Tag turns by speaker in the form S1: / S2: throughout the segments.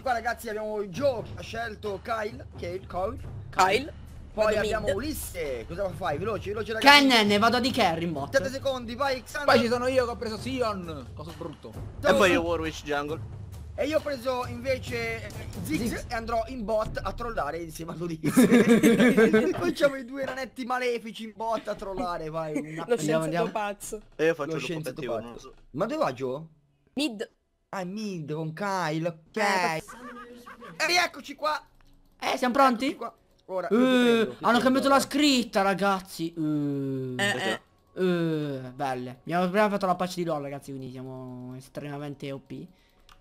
S1: qua ragazzi abbiamo Joe ha scelto Kyle che il Kyle, Kyle. poi abbiamo Ulisse cosa fai veloce veloce ragazzi Ken vado di Kerry 7 secondi vai Xander poi ci sono io che ho preso Sion cosa brutto e poi io
S2: Warwick Jungle
S1: e io ho preso invece Ziggs, Ziggs. e andrò in bot a trollare insieme a Ulisse. Facciamo i due ranetti malefici in bot a trollare, vai. Una... Lo andiamo, andiamo. pazzo. E eh, io faccio lo scienziato pazzo. So. Ma dove va Joe? Mid. Ah, mid con Kyle,
S3: ok. Eh, eccoci qua. Eh, siamo pronti? Qua. Ora, uh, hanno cambiato la scritta, ragazzi. Uh, eh, eh. Uh, belle. Abbiamo prima fatto la pace di lol, ragazzi, quindi siamo estremamente OP.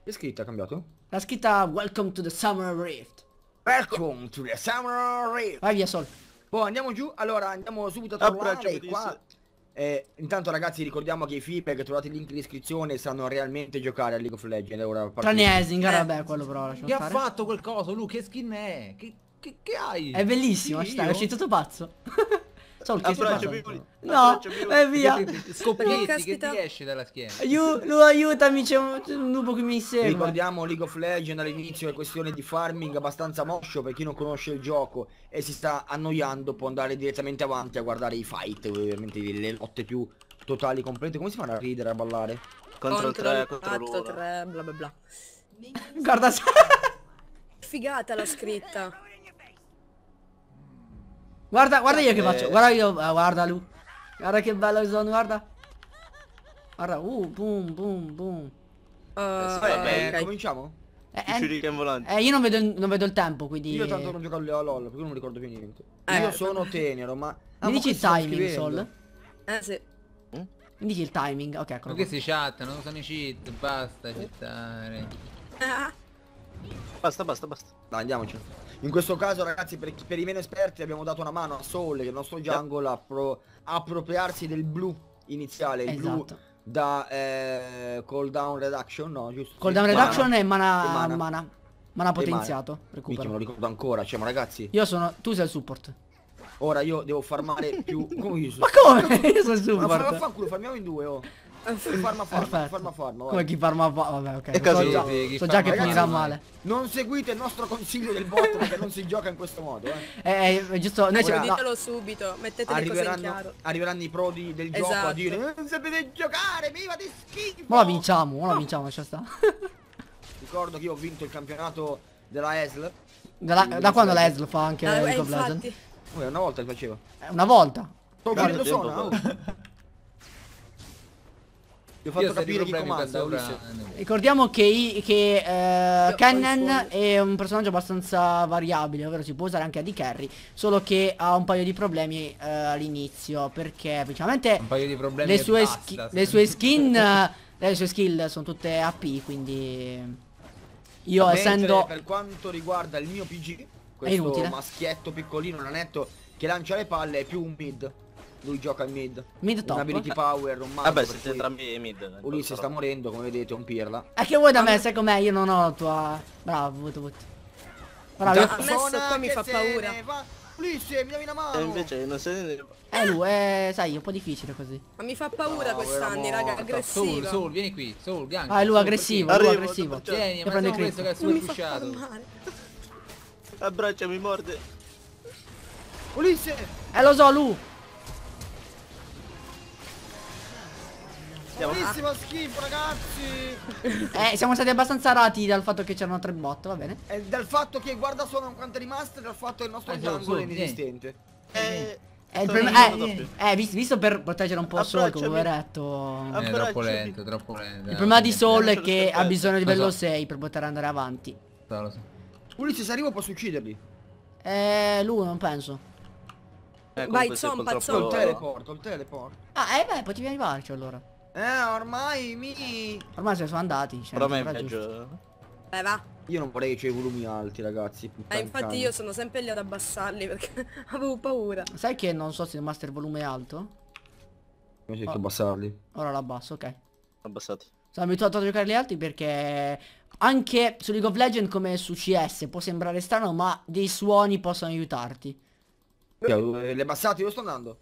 S3: Che scritta ha cambiato? La scritta Welcome to the Summer Rift. Welcome to the Summer Rift. Vai via
S1: Sol. Boh, andiamo giù. Allora, andiamo subito a trovare qua. Eh, intanto ragazzi ricordiamo che i FIPE che trovate il link in iscrizione sanno realmente giocare a League of Legends ora Tranne Eisinger,
S2: eh, vabbè quello
S3: però Che ha fatto
S1: quel
S2: coso, Lu, che skin è? Che, che, che hai? È bellissimo, sì, sta, è uscito
S3: tutto pazzo Sol, che Abbraccio, stai No, e eh, via. Scopriti che ti
S2: esce dalla schiena. Aiuto,
S3: no, aiutami, c'è un, lupo che mi segue. Ricordiamo League
S1: of Legends all'inizio è questione di farming abbastanza moscio per chi non conosce il gioco e si sta annoiando può andare direttamente avanti a guardare i fight, ovviamente le lotte più totali complete. Come si fa a ridere, a ballare? Contro, 3, contro
S4: 3, bla bla bla.
S3: Guarda,
S4: figata la scritta.
S3: Guarda, guarda io che faccio. Guarda io, ah, guarda lui. Guarda che bello che sono, guarda. Guarda, uh, boom, boom, boom. Uh, eh, eh vabbè, eh,
S1: cominciamo? Eh, eh, eh, io
S3: non vedo, non vedo, il tempo, quindi... Io tanto non
S1: gioco a LOL, perché non mi ricordo più niente.
S3: Eh. Io sono tenero, ma... Ah, mi dici il timing, Sol? Eh, sì. Mm? Mi dici il timing, ok, ecco. Ma questi
S2: chat, non sono i cheat, basta citare.
S1: Ah. Basta, basta, basta. Dai, andiamoci. In questo caso, ragazzi, per, per, i meno esperti abbiamo dato una mano a Soul, il nostro jungle, a pro, appropriarsi del blu iniziale. Il esatto. blu da eh, cooldown reduction, no, giusto? Cooldown reduction mana.
S3: è mana, e mana. mana. Mana potenziato, recupero. Mica, me lo
S1: ricordo ancora, cioè, ma ragazzi... Io
S3: sono... Tu sei il support.
S1: Ora io devo farmare più... Come io sono... Ma come? io sono il support. Ma fanculo, farmiamo in due, oh farma farma, farma farma. Come chi farma farma? Vabbè, ok. E so, così, già, so già che finirà male. Non seguite il nostro consiglio del bot perché non si gioca in questo modo, eh. Eh, eh giusto,
S3: noi Ora, ditelo
S4: no. subito, mettete le cose in chiaro.
S1: Arriveranno i prodi del esatto.
S4: gioco a esatto. dire eh, "Non
S1: sapete giocare, viva di schifo".
S3: Ma la vinciamo, ma la vinciamo, lascia sta.
S1: Ricordo che io ho vinto il campionato della ESL.
S3: Della, da quando la ESL fa anche eh, League of
S1: Una volta che facevo.
S3: Una volta. Sto chiedendo sono
S2: ho fatto capire chi comanda, Ulisse.
S3: Ricordiamo che, i, che uh, Cannon è un personaggio abbastanza variabile, ovvero si può usare anche a di carry, solo che ha un paio di problemi uh, all'inizio, perché principalmente problemi le, sue basta, le sue skin, le sue skill sono tutte AP, quindi... Io Mentre essendo... Per
S1: quanto riguarda il mio PG, questo maschietto piccolino, nanetto, che lancia le palle è più un mid lui gioca al mid. Mid top. Un ability power, un mago. Vabbè, siete entrambi mid. Ulisse sta morendo, come vedete, un pirla.
S3: E che vuoi da me, sai com'è? Io non ho la tua... Bravo, voto, voto. Bravo, io... messo qua mi fa paura. Ulisse,
S4: mi dai una mano! E invece
S2: non se ne...
S3: Eh lui, eh, sai, un po' difficile così.
S4: Ma mi fa paura quest'anni, raga, aggressivo. Soul, Soul,
S2: vieni qui, Soul, gang. Ah, è lui aggressivo, lui aggressivo. Tieni, certo. ma non questo che è super pushato. Abbracciami, morde.
S3: Ulisse! Eh, lo so, lui! Andiamo.
S1: Bellissimo schifo, ragazzi!
S3: eh, siamo stati abbastanza rati dal fatto che c'erano tre bot, va bene?
S1: E dal fatto che guarda solo quanto è rimasto e dal fatto che il nostro eh, angolo è inesistente.
S3: Eh... È il eh, eh, eh, eh visto, visto, per proteggere un po' Soul, poveretto. È troppo lento, troppo lento. Il problema di Soul è che ha bisogno di livello 6 per poter andare avanti. Lo se arrivo posso ucciderli. Eh, lui non penso.
S1: Eh, Vai, zompa, zompa. Col teleport, col teleport.
S3: Ah, eh beh, potevi arrivarci allora. Eh, ormai mi... Ormai se sono andati. Cioè, Però a me piace... Beh,
S4: va.
S1: Io non vorrei che c'è i volumi alti, ragazzi. Eh, infatti io
S4: sono sempre lì ad abbassarli perché avevo paura.
S3: Sai che non so se il master volume è alto?
S1: Invece oh. abbassarli.
S3: Ora l'abbasso, ok. Abbassati. Sono abituato a giocare gli altri perché anche su League of Legends come su CS può sembrare strano ma dei suoni possono aiutarti.
S1: Le abbassate io eh, sto andando.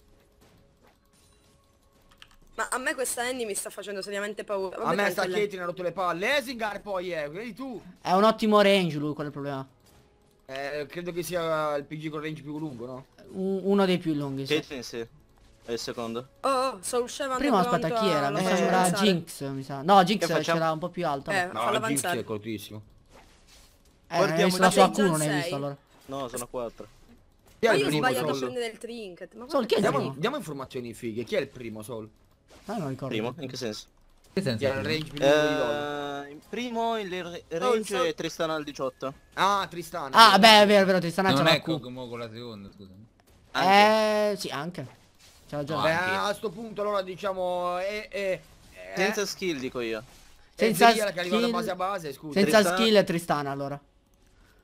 S4: Ma a me questa Annie mi sta facendo seriamente paura. Vabbè, a me sta Katie ne ha
S1: rotto le palle. Esingar poi è, vedi tu. È
S3: un ottimo range lui, qual è il problema?
S1: Eh, credo che sia il PG con range più lungo, no?
S3: Uno dei più lunghi, sì.
S1: Caitlyn sì. È il secondo?
S3: Oh, oh sto uscendo Prima aspetta, chi era? Mi c'era Jinx, mi sa. No, Jinx facciamo... c'era un po' più alto. Eh, no, Jinx è cortissimo. Eh, Guardiamo la sua Q non hai visto allora.
S1: No, sono a 4. Io ho sbagliato a prendere il trinket. Ma Sol, chi è il primo? Diamo, diamo informazioni fighe. Chi è il primo, Sol? Ah, non ricordo. Primo, in che senso? Che senso? Il range più eh,
S2: Primo il range oh, è Tristana al 18. Ah, Tristana. Ah, beh, è vero, vero, Tristana c'è la Q. Non è con, con la seconda, scusami.
S3: Anche. Eh, sì, anche. C'ha già. Beh, a
S1: sto punto allora diciamo è, è, è... senza
S3: skill dico io. Senza skill, base a base, scusa. Senza Tristana... skill è Tristana allora.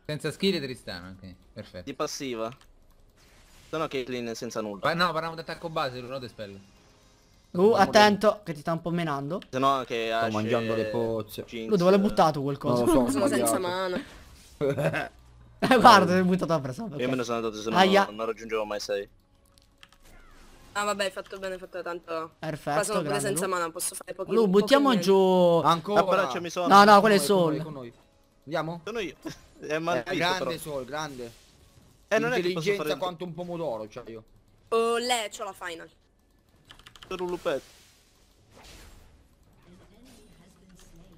S3: Senza skill è
S2: Tristana, ok, perfetto. Di passiva. Sono Caitlyn senza nulla. Pa no, parliamo di attacco base, non lo spell.
S3: Uh, attento, che ti sta un po' menando.
S1: Se no che Sto mangiando le pozze. Lu, dove
S3: l'ha buttato qualcosa? No, sono
S1: senza mano.
S3: Eh, guarda, l'hai buttato a presa. Okay. Io me ne sono
S1: andato se no Aia. non
S2: raggiungevo mai 6.
S4: Ah vabbè, hai fatto bene, hai fatto tanto.
S3: Perfetto. Qua sono pure senza Lu. mano, posso fare pochi. Lu, buttiamo pochi giù. Ancora. Ah, sono. No, no, quello è Sol.
S1: Andiamo? Sono io. È maldito, eh, grande però. Sol, grande. Eh, non è che posso fare quanto un pomodoro, c'ho cioè io.
S4: Oh, lei c'ho la final
S1: essere un lupetto.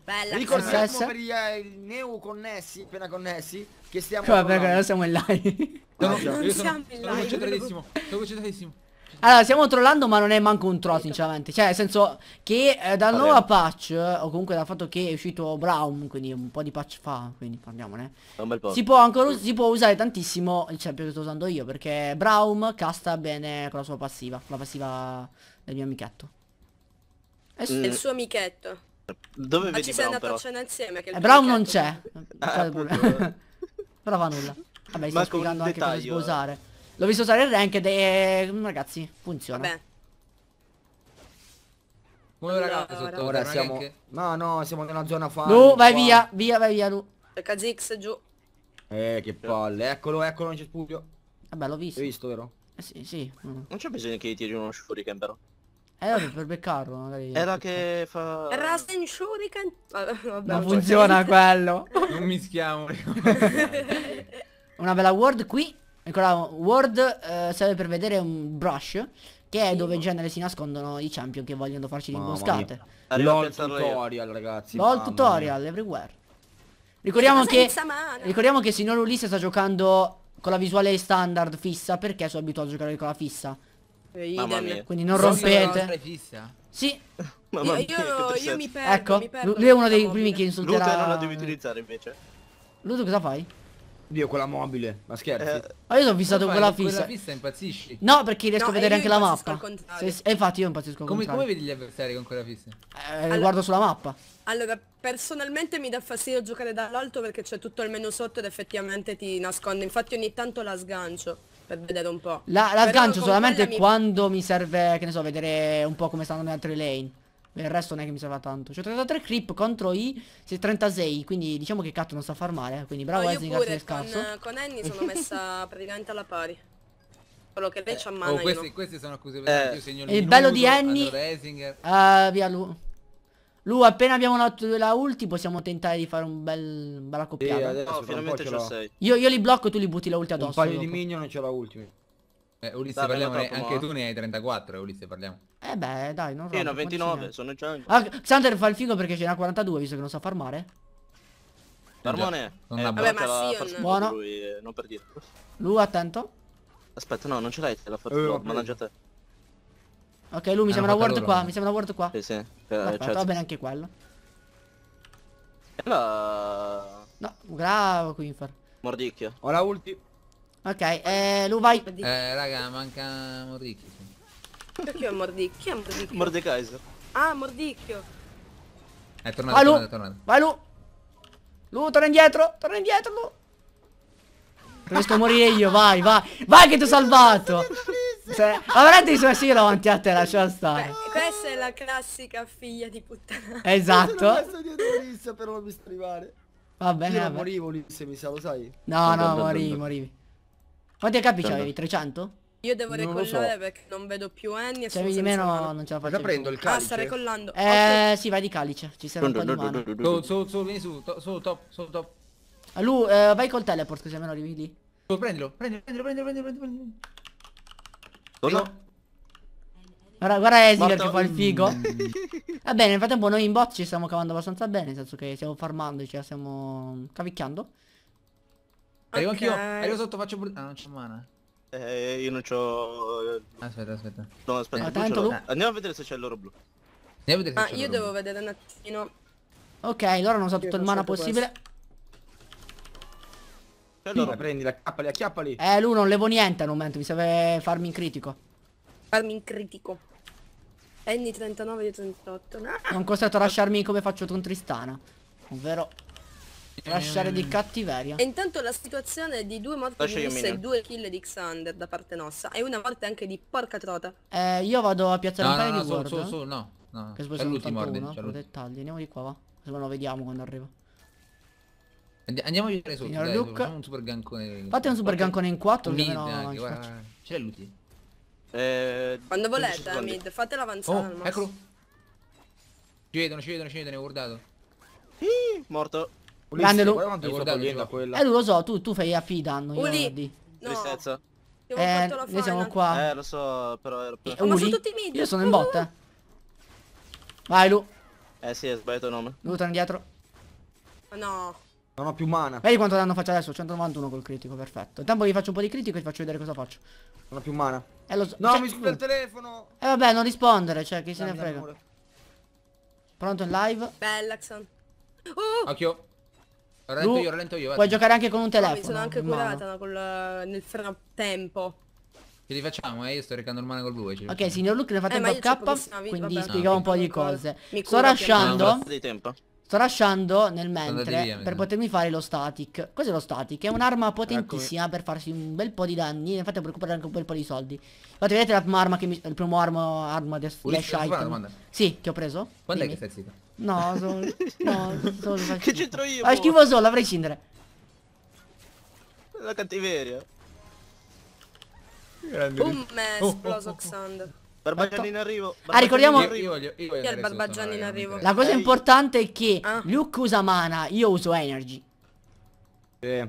S1: Bella Ricordiamo per gli, eh, neo connessi, appena connessi, che stiamo... Vabbè, adesso
S3: siamo in live. No, no, non siamo in
S2: live.
S1: Sono concentratissimo.
S3: Allora, stiamo trollando ma non è manco un troll sinceramente Cioè, nel senso che eh, dal nuovo patch O comunque dal fatto che è uscito Brown Quindi un po' di patch fa Quindi parliamone si può, ancora, si può usare tantissimo Il cioè, che sto usando io Perché Brown casta bene con la sua passiva La passiva del mio amichetto. È mm. il suo
S4: amichetto.
S3: Dove Ma ci sei andato però? a cena
S4: insieme? Che eh, Brown non c'è.
S3: Ah, però fa nulla. Vabbè, sto spiegando anche dettaglio. cosa eh. usare. L'ho visto usare il ranked e eh, ragazzi, funziona. Vabbè.
S1: Muoio ragazzi, allora, ora siamo No, no, siamo nella zona fa. Lu, vai qua. via,
S3: via, vai via, Lu. Kazix giù.
S1: Eh, che palle. Eccolo, eccolo, non c'è spuglio. Vabbè, l'ho visto. L'hai visto,
S3: vero? Eh, sì, sì.
S1: Mm. Non c'è bisogno che gli tiri uno shuriken però.
S3: Era eh, per beccarlo magari. Era che fa...
S4: Rasen Shuriken? Vabbè, non funziona
S3: quello. Non mischiamo. Una bella word qui. Ancora word eh, serve per vedere un brush. Che è dove in genere si nascondono i champion che vogliono farci le imboscate. LOL tutorial
S1: io. ragazzi. LOL tutorial
S3: mia. everywhere. Ricordiamo che, ricordiamo che signor Ulisse sta giocando con la visuale standard fissa perché sono abituato a giocare con la fissa. Quindi non rompete. Sì. Mamma mia, io, io mi perdo. Ecco, mi perdo, lui è uno dei primi che insulterà. Lute non la devi
S2: utilizzare invece.
S1: Lute cosa fai? Dio, quella mobile, ma scherzi. Eh, ma ah, io sono fissato con quella fissa. Quella fissa impazzisci. No, perché riesco no, a vedere anche la mappa. Se, e infatti io impazzisco
S3: come, come vedi
S2: gli avversari con quella fissa?
S3: Eh, allora, guardo sulla mappa.
S4: Allora, personalmente mi dà fastidio giocare dall'alto perché c'è tutto il menu sotto ed effettivamente ti nasconde. Infatti ogni tanto la sgancio per vedere un po'. La, la sgancio solamente quando
S3: mi serve, che ne so, vedere un po' come stanno le altre lane. Il resto non è che mi serve tanto. Cioè 33 creep contro i 36, quindi diciamo che Cat non sa far male. Eh. Quindi bravo no, Ezzy, grazie scarso. Con,
S4: Annie sono messa praticamente alla pari. Quello che lei eh. c'ha mano. Oh, questi, questi sono
S2: così. Eh. il bello di Annie.
S3: Uh, via lui. Lu, appena abbiamo la, la ulti possiamo tentare di fare un bel bella coppiata. Sì, no, finalmente ce l'ho. Io, io li blocco e tu li butti la ulti addosso. Un paio dopo. di minion e c'è la ultima.
S2: Eh, Ulisse parliamo, troppo, anche tu ne hai 34, Ulisse parliamo. Eh beh, dai, non rompo. Io ne ho 29, sono già... Ah,
S3: Xander fa il figo perché ce n'ha 42, visto che non sa farmare.
S2: Darmone, eh, vabbè, ma sì, eh, buono. Lui, eh, non per dirlo.
S3: Lu, attento.
S2: Aspetta, no, non ce l'hai, te la faccio, eh, mannaggia te.
S3: Ok, lui mi eh, sembra ward qua, mi sembra ward qua. Sì, sì. Perfetto, eh, va certo. bene anche quello.
S2: Allora...
S3: No, bravo Quinfer.
S2: Mordicchio. Ora la ulti.
S3: Ok, eh, lui vai. Eh,
S2: raga, manca Mordicchio.
S4: Perché è Mordicchio? Chi è
S2: Mordicchio? Mordekaiser.
S4: Ah,
S3: Mordicchio. È eh, tornato, vai, tornato, tornato. Vai, Lu. Lu, torna indietro, torna indietro, Lu. Riesco a morire io, vai, vai. Vai che ti ho salvato. Se... Avrà dei suoi davanti a te, lascia stare. Beh,
S4: questa è la classica
S1: figlia di puttana. Esatto. Mi sono dietro Ulisse per non Va bene, Io vabbè. morivo se mi sa, lo sai? No, no, no morivi, no.
S3: morivi. Quanti capi avevi? 300?
S4: Io devo recollare so. perché non vedo più anni e cioè, sono di meno mano. non ce la faccio. Ora prendo il calice. Ah, sta recollando.
S3: Eh, okay. sì, vai di calice, ci serve un po' di mano. Su, su,
S2: su, vieni su, su, top, su, top.
S3: Lu, eh, vai col teleport così almeno arrivi lì. Prendilo,
S2: prendilo, prendilo, prendilo,
S3: prendilo, prendilo. Cosa? Guarda, guarda Esiler che fa il figo. Va bene, nel frattempo noi in bot ci stiamo cavando abbastanza bene, nel senso che stiamo farmando, ci cioè stiamo cavicchiando. Arrivo okay. anch'io, arrivo sotto,
S2: faccio pure... Ah, non c'è mana. Eh, io non c'ho... Aspetta, aspetta. No, aspetta, ah, eh, tanto blu. Andiamo a vedere se c'è il loro blu.
S3: Andiamo a vedere se ah, c'è io devo
S4: vedere un attimo.
S3: Ok, loro non so tutto il mana possibile. Questo.
S1: Cioè prendi, acchiappali, acchiappali.
S3: Eh, lui non levo niente al momento, mi serve farmi in critico.
S4: Farmi in critico. Andy 39 io 38. Non
S3: costretto a lasciarmi come faccio con Tristana. Ovvero Lasciare di cattiveria. E
S4: intanto la situazione è di due morti di Miss e due kill di Xander da parte nostra. E una morte anche di porca trota.
S3: Eh, io vado a piazzare no, un paio no, no, di guardia. Solo, solo, no, no. no, poi sono 81, ordine, con dettagli. Andiamo di qua, va. Se no lo vediamo quando arriva.
S2: And andiamo a vedere sotto, Signor dai, Luca. facciamo un super gancone. Fate un super gancone in 4, mid, no, anche, guarda. C'è l'ulti. Eh, Quando volete, eh, mid,
S4: fate l'avanzata oh, eccolo.
S2: Ci vedono, ci vedono, ci vedono, ho guardato. Sì, morto. Grande Lu. Eh, lo so,
S3: tu, tu fai AP danno, io Uli.
S2: No. Tristezza. Eh, noi siamo qua. Eh, lo so, però ero per... Eh, ma sono tutti mid. Io sono in botta.
S3: Vai, Lu.
S1: Eh sì, hai sbagliato il nome. Lu, torna indietro. Ma no. Non ho più
S3: mana. Vedi quanto danno faccio adesso? 191 col critico, perfetto. Intanto vi faccio un po' di critico e ti faccio vedere cosa faccio. Non ho più mana. Eh lo so. No, cioè, mi scusa il
S2: telefono.
S3: Eh vabbè, non rispondere, cioè, chi se ne frega. Pronto in live?
S4: Bella, Xan.
S2: Uh! Anch'io. Rallento io, rallento io. Vedi. Puoi
S3: giocare anche con un telefono. No, mi sono anche curata
S4: no, col, nel frattempo.
S2: Che li facciamo? Eh, io sto recando il mana col blu. ok, signor Luke, ne fate eh, un backup. Quindi spiegavo un po'
S3: di cose. Mi sto rasciando. Sto lasciando nel mentre via, per potermi fare lo static. Cos'è lo static? È un'arma potentissima per farsi un bel po' di danni. Infatti per recuperare anche un bel po' di soldi. Infatti vedete la prima arma che mi... Il primo arma, arma di Ulisse, item. Sì, che ho preso. Quando Dimmi. è che stai zitto? No, sono... no, sono... che c'entro io? Ah, boh. schifo solo, avrei cindere.
S2: La cattiveria.
S3: Grande. Boom, oh, esploso oh, oh,
S4: oh. Barbagianni in arrivo. ah, ricordiamo. Io, io voglio, io voglio il barbagianni in arrivo. La cosa
S3: importante è che ah. Luke usa mana, io uso energy. Eh.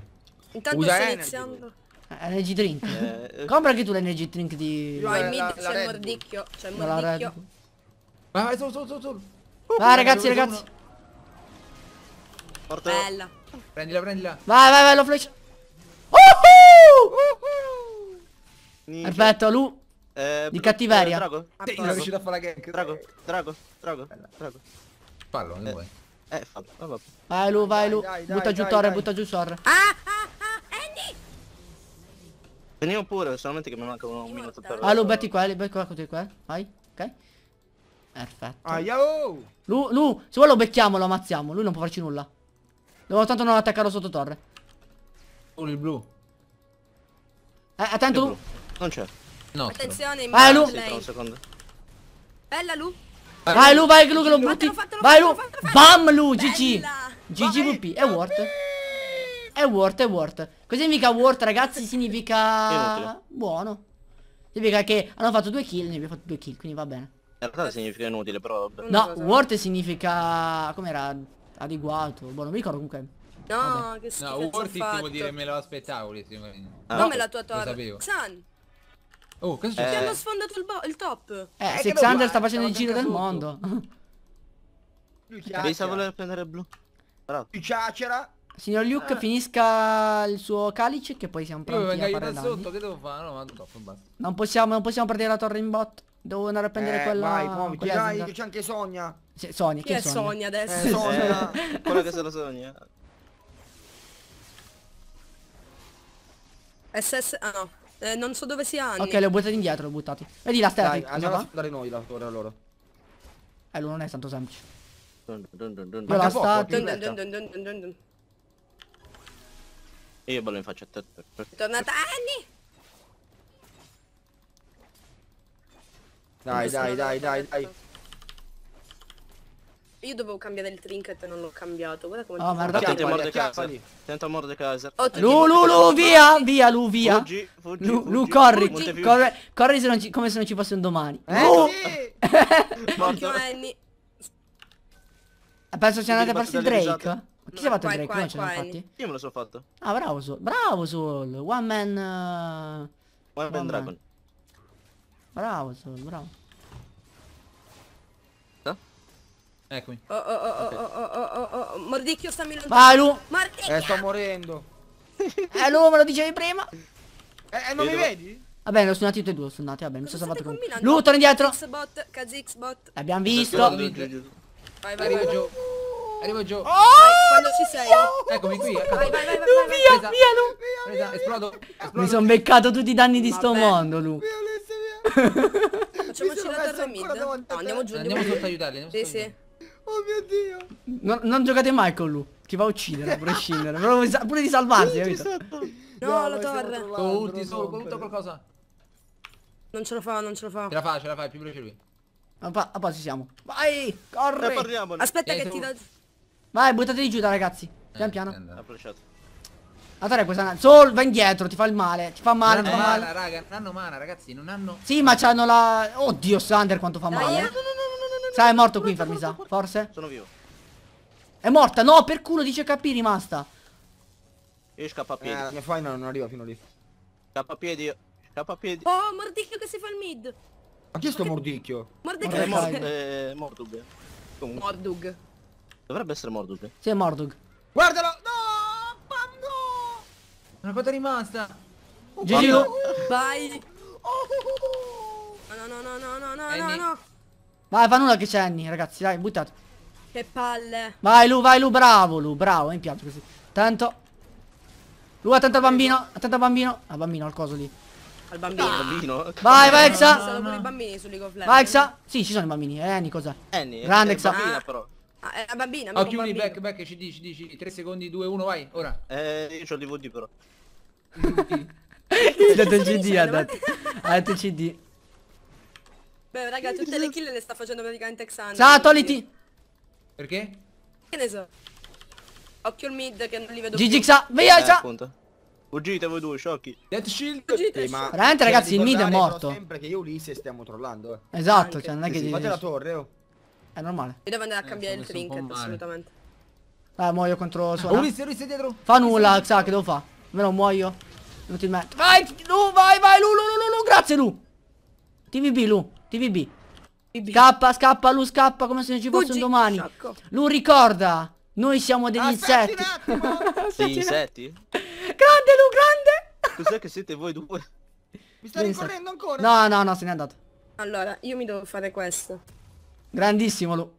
S4: Intanto usa sto energy. iniziando.
S3: Eh, energy drink. Eh, eh. Compra anche tu l'energy drink di. No, in mid c'è il
S4: mordicchio. C'è il mordicchio.
S3: Vai, ah, vai, su, su, su, su. Uh, vai ragazzi, ragazzi.
S4: Porto. Bella. Prendila,
S2: prendila.
S3: Vai, vai, vai, lo flash. Uh -huh! Uh
S2: -huh! Perfetto, Lu.
S3: Eh, di cattiveria. Eh, drago. Ah, sì, sono riuscito a
S2: fare la gank. Drago, drago, drago, drago. Fallo, che eh. vuoi. Eh, fallo, fallo.
S3: Vai Lu, vai Lu. Dai, dai, butta dai, giù torre, butta giù torre. Ah, ah, ah, Andy!
S2: Veniamo pure, solamente che mi manca
S1: un, un minuto per... Ah, Lu, batti
S3: qua, batti qua, così qua. Vai, ok.
S1: Perfetto. Ah, oh!
S3: yo! Lu, Lu, se vuoi lo becchiamo, lo ammazziamo. Lui non può farci nulla. Devo tanto non attaccarlo sotto torre.
S2: Solo il blu. Eh, attento Lu. Non
S3: c'è. No. Attenzione, vai Lu.
S4: Bella Lu.
S2: Vai
S3: Lu, vai Lu che lo butti. vai Lu. Bam Lu, GG. GGVP, è worth. È worth, è worth. Cosa mica worth, ragazzi? Significa buono. Significa che hanno fatto due kill, ne abbiamo fatto due kill, quindi va bene.
S2: In realtà significa inutile, però No, worth
S3: significa com'era adeguato, buono, boh, mi ricordo comunque. No,
S4: vabbè. che schifo.
S2: No, worth vuol dire me lo aspettavo, ah. Non me la tua torre.
S4: San.
S3: Oh, cosa eh. succede? Abbiamo
S4: sfondato il, il top. Eh, eh
S3: Six Hunter sta facendo il giro del mondo.
S2: Devi
S1: voler prendere blu. Bravo. Ciacera. Signor
S3: Luke, eh. finisca il suo calice che poi siamo pronti Io a fare sotto,
S1: che devo fare? No, top,
S3: Non possiamo, non possiamo perdere la torre in bot. Devo andare a prendere eh, quella. Vai, muovi, dai,
S1: c'è anche Sonia.
S3: Sì, Sonia, chi, chi è Sonia? Sonia adesso? Eh, Sonia. Quella che se Sonia.
S4: SS... Ah no. Eh, non so dove sia Anni. Ok, le ho buttate
S3: indietro, li ho buttati. Vedi la stella. Dai, andiamo a dare noi la torre a loro. Eh, lui non è tanto semplice. Dun dun dun
S2: E io ballo in faccia a te. È
S4: tornata Anni!
S1: Dai, dai, dai, dai, dai.
S4: Io dovevo cambiare il trinket e non l'ho cambiato. Guarda come... Oh, ah, ma
S3: guardate, tenta Mordekaiser.
S2: Tenta Mordekaiser. Oh, Lu, Lu, Lu, via, via, Lu, via. Fuggi, fuggi, Lu, Lu, corri. Corri, corri,
S3: corri se ci, come se non ci fosse un domani. Eh? Oh! Sì.
S2: Eh, penso sia andata a farsi il Drake. Risate.
S3: Chi si è fatto il Drake? Qua, non fatti. Io me lo so fatto. Ah, bravo Soul. Bravo Soul. One man... Uh... One, one man, Dragon. Bravo Soul, bravo.
S2: Eccomi.
S4: Oh, oh, oh, oh, okay. oh, oh, oh, oh, oh, Mordicchio sta mi lontano. Vai, Lu!
S3: Mordicchio! Eh, sto
S1: morendo.
S3: eh, Lu, me lo dicevi
S4: prima? Eh, eh non Vedo. mi vedi?
S3: Vabbè, lo sono andati tutti e due, sono andati, vabbè, mi sono salvato con... Lu, torna indietro!
S4: Xbot, Kazixbot.
S3: L'abbiamo visto! Vai, vai, vai. Arrivo giù. Arrivo giù. Oh!
S4: Vai, quando ci sei? No! Eccomi qui. Vai,
S2: Vai, vai, vai, vai, vai. Via, presa, via, Lu. Presa, via,
S4: esplodo.
S3: esplodo. Mi sono beccato tutti i danni di vabbè. sto mondo, Lu. Via, Alessia, via.
S4: Facciamoci la torre mid. No, andiamo giù. Andiamo sotto a aiutarli. Sì, sì. Oh mio dio.
S3: Non, non giocate mai con lui. Ti va a uccidere, a prescindere. pure di salvarsi, capito? Certo.
S2: No, no la torre. Con ulti su con ulti qualcosa. Non ce la fa, non ce la fa. Ce la fa, ce la fa, è più veloce lui.
S3: A appa, ci siamo.
S2: Vai, corre. Eh, Aspetta eh, che ti do...
S3: Vai, buttateli giù da ragazzi. Eh, Pian eh, piano. Attore questa nana. Sol, va indietro, ti fa il male. Ti fa male, non ti fa male.
S2: Raga, non hanno mana, ragazzi, non hanno.
S3: Sì, ma c'hanno la. Oddio, Sander quanto fa male. No, no, no, Sai, è morto qui, morto, Forse? Sono vivo. È morta, no, per culo dice KP rimasta.
S1: Io scappo a piedi. Eh, come fai? non arriva fino lì. Scappa a piedi, scappa a piedi.
S4: Oh, mordicchio che si fa il mid.
S1: Ma chi è sto mordicchio?
S4: Mordicchio è
S1: Mordug.
S3: Mordug. Dovrebbe essere Mordug. Sì, è Mordug. Guardalo! No! Bando!
S2: Una cosa rimasta. Oh, vai! Oh, oh, oh.
S3: No, no, no, no, no, no, no, no. Vai, fa nulla che c'è Annie, ragazzi, dai, buttate.
S4: Che palle.
S3: Vai, Lu, vai, Lu, bravo, Lu, bravo, mi piace così. Tanto. Lu, attento al bambino, attento al bambino. Al bambino, al coso lì.
S4: Al bambino. Ah. bambino.
S3: Vai, vai, Exa. Sono pure i bambini su League of Legends. Vai, Exa. Sì, ci sono i bambini. Eh, Annie, cos'è? Annie. Grande, Exa. Bambina, però.
S4: Ah, è una bambina, ma Occhiuni, bambino.
S2: back, back, ci dici, dici. 3 secondi, 2, 1, vai, ora. Eh, io ho DVD però. ha
S4: dato CD, ha dato.
S2: Ha dato CD.
S4: Beh, raga, tutte le esatto. kill le sta facendo praticamente Xander. Sa, togliti! Perché? Che ne so. Occhio il mid che non li vedo Gigi
S2: Xa,
S3: via eh, Xa!
S1: Fuggite voi due, sciocchi. Death Shield. Fuggite, eh, ma... Veramente cioè, ragazzi, il mid è morto. sempre che io Ulisse stiamo trollando. Eh. Esatto, Anche. cioè non è che... Sì, fate la torre, oh.
S3: È normale. Io
S4: devo
S1: andare a eh, cambiare il trinket, assolutamente.
S3: Ah, muoio contro Sona. Ulisse,
S4: Ulisse dietro.
S2: Fa
S3: nulla, Xa, che devo fare? Almeno muoio. Non ti metto. Vai, Lu, vai, vai, Lu, Lu, Lu, Lu, grazie Lu. TVB, Lu. TVB. TVB. Scappa, scappa, Lu, scappa come se non ci fosse un domani. Sciocco. Lu ricorda, noi siamo degli insetti.
S4: sì,
S2: insetti? Grande Lu, grande! Cos'è che siete voi due?
S3: Mi sta ricorrendo
S1: ancora? No, no, no, se n'è andato. Allora, io mi devo fare questo.
S3: Grandissimo Lu.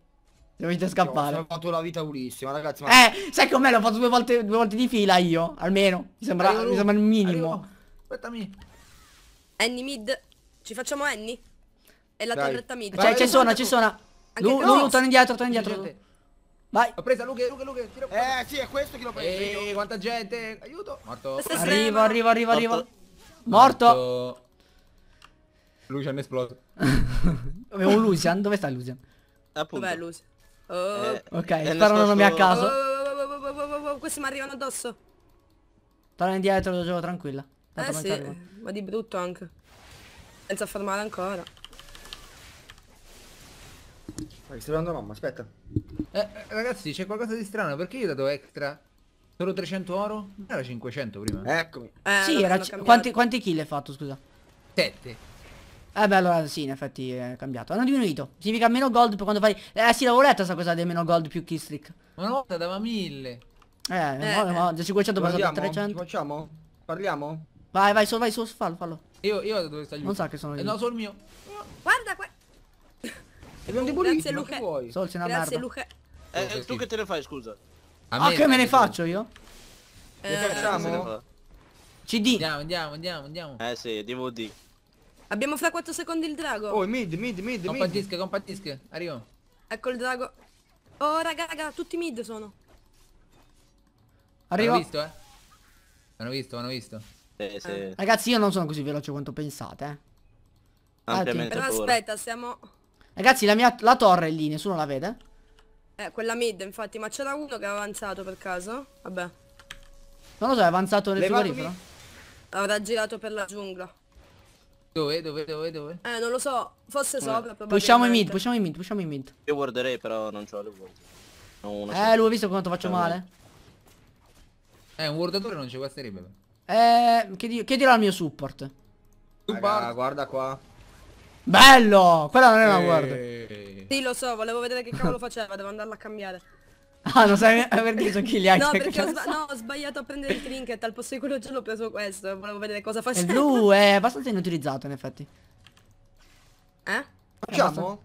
S3: Dovete scappare. Ho fatto
S1: la vita purissima, ragazzi. Ma... Eh,
S3: sai com'è? L'ho fatto due volte, due volte di fila io, almeno. Mi sembra, arrivo, mi sembra il minimo. Arrivo.
S1: Aspettami. Annie
S4: mid. Ci facciamo Annie? È la Dai. torretta mid. Cioè, ci sono, ci sono.
S3: Lu, Lu, no. torna indietro, torna indietro. Vai.
S1: Ho preso Luke, Luke, Luke. Tiro. Eh, sì, è questo che l'ho preso. Ehi, quanta gente. Aiuto.
S3: Morto. Arrivo, arrivo, arrivo, arrivo. Morto. Morto.
S2: Lucian esploso.
S3: Avevo Lucian, dove sta Lucian?
S4: Appunto. Dov'è Lucian? Eh, oh. Eh, ok, sparano nomi a caso. Oh, oh, oh, oh, oh questi mi arrivano addosso.
S3: Torna indietro, lo gioco tranquilla. Tanto eh sì,
S4: ma di brutto anche. Senza far male ancora.
S3: Stai salvando mamma, aspetta.
S1: Eh,
S2: eh, ragazzi, c'è qualcosa di strano, perché io ho dato extra? Solo 300
S3: oro? era 500 prima. Eccomi. Eh, sì, era quanti, quanti kill hai fatto, scusa? 7. Eh beh allora sì in effetti è cambiato Hanno diminuito Significa meno gold per quando fai Eh sì l'avevo letta sta cosa di meno gold più killstreak
S2: Ma una volta dava 1000 Eh,
S3: eh, no, no, da 500 passato a 300 Facciamo? Parliamo? Vai vai su vai su fallo fallo
S2: Io, io dove sta giù Non sa che sono eh, io eh, No sono il mio Guarda qua
S3: Abbiamo demolito, Luca... vuoi? Sol, sei una Grazie merda.
S2: Luca. Eh, tu che te ne fai, scusa?
S3: A ah, che me ne faccio io? Eh, ne facciamo? CD.
S2: Andiamo, andiamo, andiamo, andiamo. Eh sì, DVD.
S4: Abbiamo fra 4 secondi il drago. Oh,
S2: mid, mid, mid, compatisca, mid. Compatisca, Arrivo.
S4: Ecco il drago. Oh, raga, raga, tutti mid sono.
S3: Arrivo. Hanno visto,
S2: eh? Hanno visto, hanno visto. Eh, sì. Ragazzi,
S3: io non sono così veloce quanto pensate, eh. Però aspetta, siamo... Ragazzi, la, mia, la torre è lì, nessuno la vede?
S4: Eh, quella mid, infatti, ma c'era uno che ha avanzato per caso? Vabbè.
S3: Non lo so, è avanzato nel frigorifero?
S4: Avrà girato per la giungla. Dove, dove, dove, dove? Eh, non lo so, forse sopra probabilmente. Pushiamo in mid, pushiamo
S3: in mid, pushiamo in mid.
S2: Io guarderei, però non c'ho le ward. eh, lui ha visto
S3: quanto faccio male?
S2: Eh, un guardatore non ci basterebbe.
S3: Eh, che, di che dirà il mio support?
S2: Raga,
S1: guarda qua.
S3: Bello! Quella non è una
S1: ward.
S2: Sì,
S4: lo so, volevo vedere che cavolo faceva, devo andarla a cambiare.
S3: Ah, non sai aver deciso chi li ha No, perché ho, sba
S4: no, ho, sbagliato a prendere il trinket, al posto di quello giallo ho preso questo, volevo vedere cosa faceva. Il blu
S3: è abbastanza inutilizzato, in effetti. Eh? Facciamo?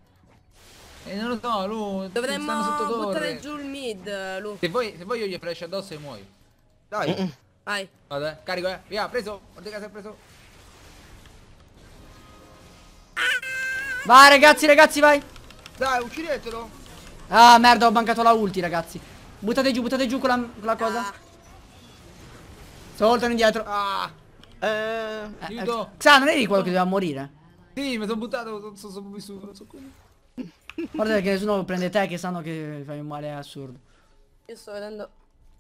S4: Eh, non lo so,
S2: Lu. Dovremmo buttare
S4: giù il mid, Lu.
S2: Se vuoi, se vuoi io gli flash addosso e muoio. Dai. Vai. Vabbè, eh,
S1: carico, eh. Via, preso. Guarda che si è preso.
S3: Vai ragazzi ragazzi vai
S1: Dai uccidetelo
S3: Ah merda ho mancato la ulti ragazzi Buttate giù buttate giù quella, quella cosa ah. Soltano indietro ah. eh, eh, eh Xa non eri quello che doveva morire
S2: Sì mi sono buttato Sono sopravvissuto so
S3: Guarda che nessuno prende te che sanno che fai un male assurdo
S4: Io sto vedendo